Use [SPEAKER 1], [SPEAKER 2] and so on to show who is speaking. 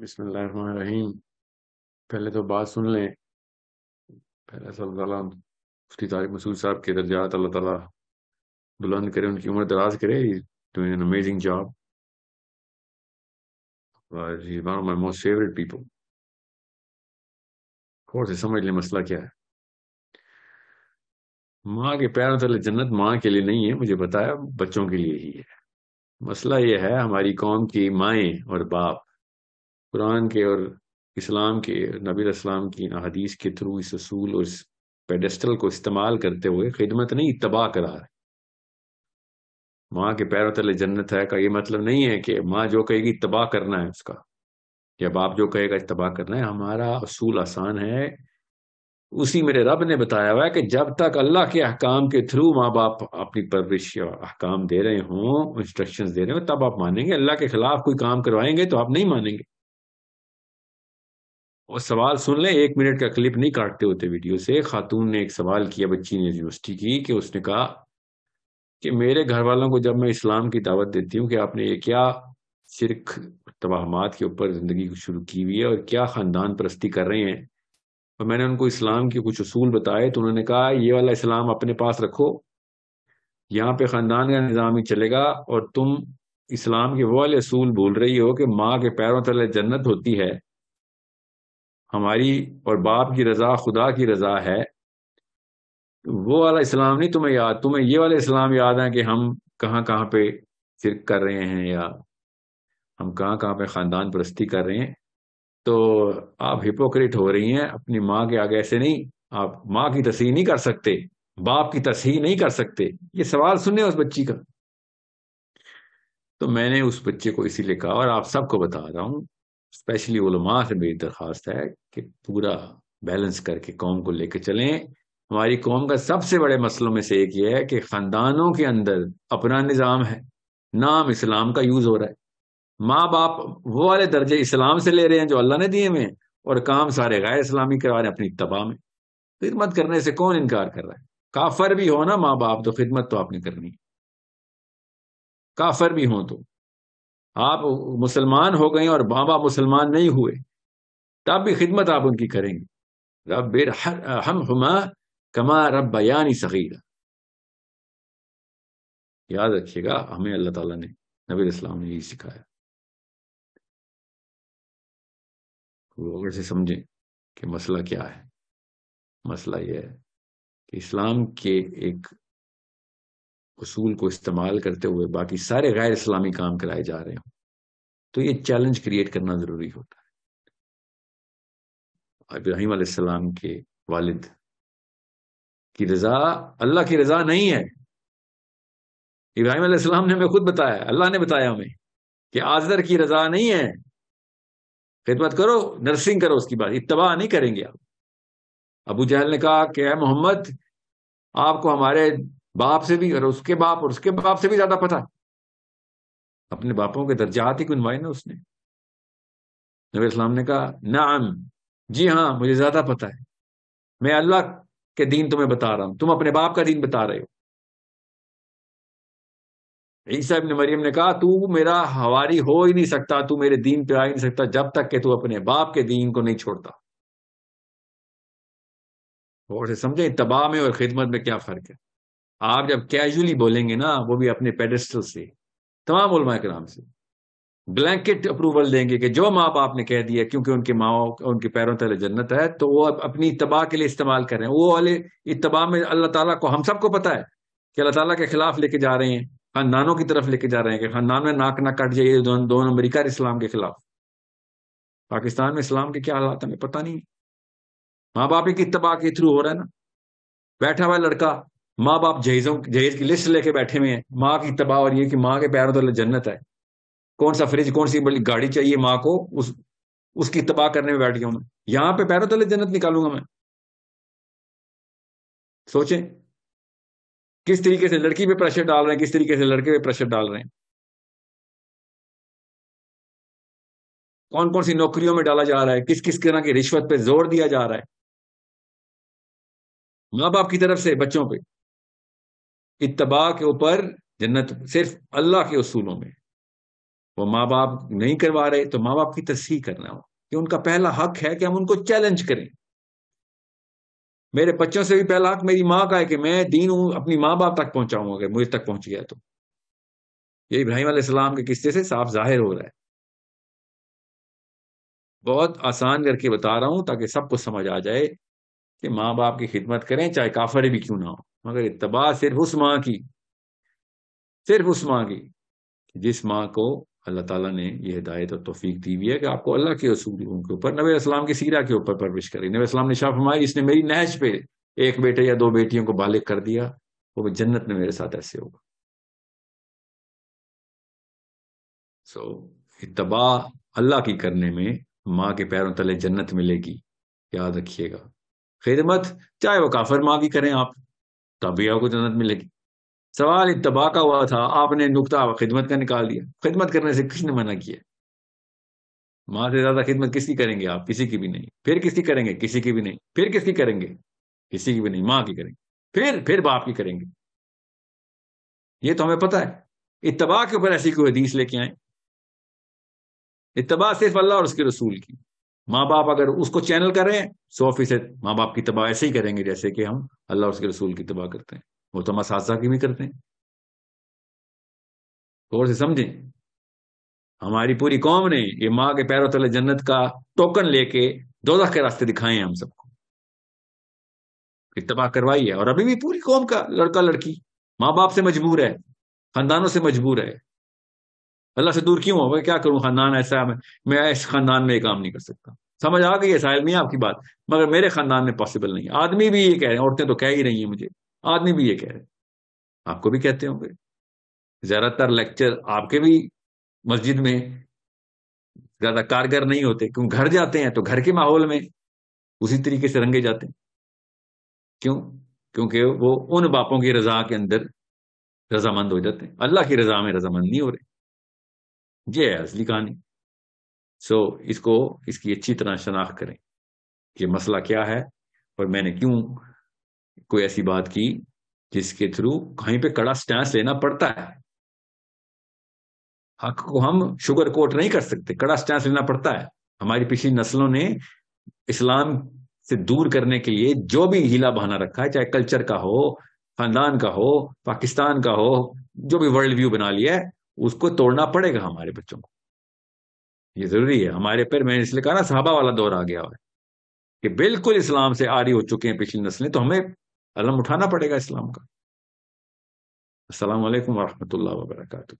[SPEAKER 1] बिस्मिल्लाहिर्रहमानिर्रहीम पहले तो बात सुन लें पहले सब मुफ्ती तारिक मसूद साहब के दर्जात अल्लाह ताला बुलंद करे उनकी उम्र दराज करे doing an amazing job he one of my most favourite people और से समझ लें मसला क्या है माँ के पैरों तले जन्नत माँ के लिए नहीं है मुझे
[SPEAKER 2] बताया बच्चों के लिए ही है मसला यह है हमारी कौम की माएँ और बाप कुरान के और इस्लाम के नबी इस्लाम की हदीस के थ्रू इस असूल और इस पेडेस्टल को इस्तेमाल करते हुए खिदमत नहीं तबाह करा रहे माँ के पैरों तले जन्नत है का ये मतलब नहीं है कि माँ जो कहेगी तबाह करना है उसका या बाप जो कहेगा तबाह करना है हमारा असूल आसान है उसी मेरे रब ने बताया हुआ है कि जब तक अल्लाह के अहकाम के थ्रू माँ बाप अपनी परवरिश अहकाम दे रहे हों इंस्ट्रक्शन दे रहे हो तब आप मानेंगे अल्लाह के खिलाफ कोई काम करवाएंगे तो आप नहीं मानेंगे और सवाल सुन लें एक मिनट का क्लिप नहीं काटते होते वीडियो से खातून ने एक सवाल किया बच्ची ने यूनिवर्सिटी की कि उसने कहा कि मेरे घर वालों को जब मैं इस्लाम की दावत देती हूँ कि आपने ये क्या सिर्ख तवाहमात के ऊपर ज़िंदगी शुरू की हुई है और क्या ख़ानदान परस्ती कर रहे हैं और तो मैंने उनको इस्लाम के कुछ असूल बताए तो उन्होंने कहा ये वाला इस्लाम अपने पास रखो यहाँ पे ख़ानदान का निज़ाम ही चलेगा और तुम इस्लाम के वो वाले असूल भूल रही हो कि माँ के पैरों तले जन्नत होती है हमारी और बाप की रजा खुदा की रजा है वो वाला इस्लाम नहीं तुम्हें याद तुम्हें ये वाला इस्लाम याद है कि हम कहाँ कहाँ पे शिरक कर रहे हैं या हम कहाँ कहाँ पे खानदान परस्ती कर रहे हैं तो आप हिपोक्रेट हो रही हैं अपनी माँ के आगे ऐसे नहीं आप माँ की तस्ह नहीं कर सकते बाप की तस्ह नहीं कर सकते ये सवाल सुनने उस बच्ची का तो मैंने उस बच्चे को इसीलिए कहा और आप सबको बता रहा हूं स्पेशली उलमा से मेरी दरख्वास्त है कि पूरा बैलेंस करके कौम को लेकर चलें हमारी कौम का सबसे बड़े मसलों में से एक ये है कि खानदानों के अंदर अपना निज़ाम है नाम इस्लाम का यूज हो रहा है माँ बाप वो वाले दर्जे इस्लाम से ले रहे हैं जो अल्लाह ने दिए हुए हैं और काम सारे गैर इस्लामी करवा रहे हैं अपनी तबाह में खिदमत करने से कौन इनकार कर रहा है काफर भी हो ना माँ बाप तो खिदमत तो आपने करनी है
[SPEAKER 1] काफर भी हो तो आप मुसलमान हो गए और बाबा मुसलमान नहीं हुए तब भी खिदमत आप उनकी करेंगे रब हम हुमा कमा रब बयानी सगीरा याद रखिएगा हमें अल्लाह ताला ने नबी इस्लाम ने यही सिखाया वो अगर से समझें कि मसला क्या है मसला यह है कि इस्लाम के एक उसूल
[SPEAKER 2] को इस्तेमाल करते हुए बाकी सारे गैर इस्लामी काम कराए जा रहे हों तो ये चैलेंज क्रिएट
[SPEAKER 1] करना ज़रूरी होता है इब्राहिम आसमाम के वालिद की रजा अल्लाह की रजा नहीं है
[SPEAKER 2] इब्राहिम आसमाम ने हमें खुद बताया अल्लाह ने बताया हमें कि आजदर की रजा नहीं है खिदमत करो नर्सिंग करो उसकी बात इतवा नहीं करेंगे आप अबू जहल ने कहा कि मोहम्मद आपको हमारे बाप से भी और उसके बाप और उसके बाप से भी ज्यादा पता है अपने बापों के दर्जात ही गुनवाए ना उसने नबी इस्लाम ने कहा नाम जी हाँ मुझे ज्यादा पता है मैं अल्लाह के दीन तुम्हें बता रहा हूं तुम अपने बाप का दीन बता रहे हो ईसा इबन मरियम ने कहा तू मेरा हवारी हो ही नहीं सकता तू मेरे दीन पे आ ही नहीं सकता जब तक के तू अपने बाप के दीन को नहीं छोड़ता और समझे तबाह में और खिदमत में क्या फर्क है आप जब कैजुअली बोलेंगे ना वो भी अपने पेडेस्टल से तमाम उलमा नाम से ब्लैंकेट अप्रूवल देंगे कि जो माँ बाप ने कह दिया क्योंकि उनके माओ उनके पैरों तले जन्नत है तो वो अपनी इतबा के लिए इस्तेमाल कर रहे हैं वो वाले इतबा में अल्लाह ताला को हम सबको पता है कि अल्लाह ताला के खिलाफ लेके जा रहे हैं खानदानों की तरफ लेके जा रहे हैं कि खानदान में नाक ना कट जाइए दोनों दो अमरीका और इस्लाम के खिलाफ पाकिस्तान में इस्लाम के क्या हालात हमें पता नहीं है माँ बाप की इतबा के थ्रू हो रहा है ना बैठा हुआ लड़का माँ बाप जहेजों जहेज की लिस्ट लेके बैठे हुए हैं माँ की तबाह हो रही है कि माँ के पैरों तले जन्नत है कौन सा फ्रिज कौन सी बड़ी गाड़ी चाहिए माँ
[SPEAKER 1] को उस उसकी तबाह करने में बैठ गया हूं मैं यहां पे पैरों तले जन्नत निकालूंगा मैं सोचें किस तरीके से लड़की पे प्रेशर डाल रहे हैं किस तरीके से लड़के पे प्रेशर डाल रहे हैं कौन कौन सी नौकरियों में डाला जा रहा है किस किस तरह की रिश्वत पे जोर दिया जा रहा है
[SPEAKER 2] माँ बाप की तरफ से बच्चों पे इतबा के ऊपर जन्नत सिर्फ अल्लाह के असूलों में वो माँ बाप नहीं करवा रहे तो माँ बाप की तस्ह करना हो कि उनका पहला हक है कि हम उनको चैलेंज करें मेरे बच्चों से भी पहला हक मेरी माँ का है कि मैं दीन हूं अपनी माँ बाप तक पहुंचाऊं अगर मुझे तक पहुंच गया तो ये इब्राहिम सलाम के किस्से से साफ जाहिर हो रहा है बहुत आसान करके बता रहा हूं ताकि सबको समझ आ जाए कि माँ बाप की खिदमत करें चाहे काफड़े भी क्यों ना हो मगर इतबा सिर्फ उस माँ की सिर्फ उस माँ की जिस माँ को अल्लाह ताला ने यह हिदायत और तोफीक दी हुई है कि आपको अल्लाह के असूलों के ऊपर नबी असलम की सीरा के ऊपर परविश करी नबी असलम ने शाह फरमाया इसने मेरी नहज
[SPEAKER 1] पे एक बेटे या दो बेटियों को बालिग कर दिया वो जन्नत में मेरे साथ ऐसे होगा सो so, इतबा अल्लाह की करने में माँ के पैरों तले जन्नत मिलेगी याद रखिएगा खिदमत
[SPEAKER 2] चाहे वो काफर माँ की करें आप तो अबिया को जन्नत मिलेगी सवाल इतबा का हुआ था आपने नुकता खिदमत का निकाल दिया खिदमत करने से किसने मना किया माँ से ज्यादा खिदमत किसकी करेंगे आप किसी की भी नहीं फिर किसकी करेंगे किसी की भी नहीं फिर किसकी करेंगे
[SPEAKER 1] किसी की भी नहीं माँ की करेंगे फिर फिर बाप की करेंगे ये तो हमें पता है इतबा के ऊपर ऐसी कोई हदीस लेके आए इतबा
[SPEAKER 2] सिर्फ अल्लाह और उसके रसूल की माँ बाप अगर उसको चैनल करें सौ फीसद माँ बाप की तबाह ऐसे ही करेंगे जैसे कि हम अल्लाह उसके रसूल की तबाह करते हैं वो तो हम साजा की भी करते हैं गौर से समझें हमारी पूरी कौम ने ये माँ के पैरों तले जन्नत का टोकन लेके दौदा के रास्ते दिखाए हैं हम सबको तबाह करवाई है और अभी भी पूरी कौम का लड़का लड़की माँ बाप से मजबूर है खानदानों से मजबूर है अल्लाह से दूर क्यों हो क्या करूं खानदान ऐसा है मैं इस खानदान में काम नहीं कर सकता समझ आ गई है साहिल मियाँ आपकी बात मगर मेरे खानदान में पॉसिबल नहीं है आदमी भी ये कह रहे हैं औरतें तो कह ही रही हैं मुझे आदमी भी ये कह रहे हैं आपको भी कहते होंगे ज्यादातर लेक्चर आपके भी मस्जिद में ज्यादा कारगर नहीं होते क्यों घर जाते हैं तो घर के माहौल में उसी तरीके से रंगे जाते हैं क्यों क्योंकि वो उन बापों की रजा के अंदर रजामंद हो जाते हैं अल्लाह की रजा में रजामंद नहीं हो रहे ये है असली कहानी सो so, इसको इसकी अच्छी तरह शनाख्त करें कि मसला क्या है और मैंने क्यों कोई ऐसी बात की जिसके थ्रू कहीं पे कड़ा स्टैंड लेना पड़ता है हक को हम शुगर कोट नहीं कर सकते कड़ा स्टैंड लेना पड़ता है हमारी पिछली नस्लों ने इस्लाम से दूर करने के लिए जो भी हीला बहाना रखा है चाहे कल्चर का हो खानदान का हो पाकिस्तान का हो जो भी वर्ल्ड व्यू बना लिया है उसको तोड़ना पड़ेगा हमारे बच्चों को ये जरूरी है हमारे पर मैंने इसलिए कहा ना साहबा वाला दौर आ गया है कि बिल्कुल इस्लाम से आरी हो चुके हैं
[SPEAKER 1] पिछली नस्लें तो हमें अलम उठाना पड़ेगा इस्लाम का वरहमत ला वरकू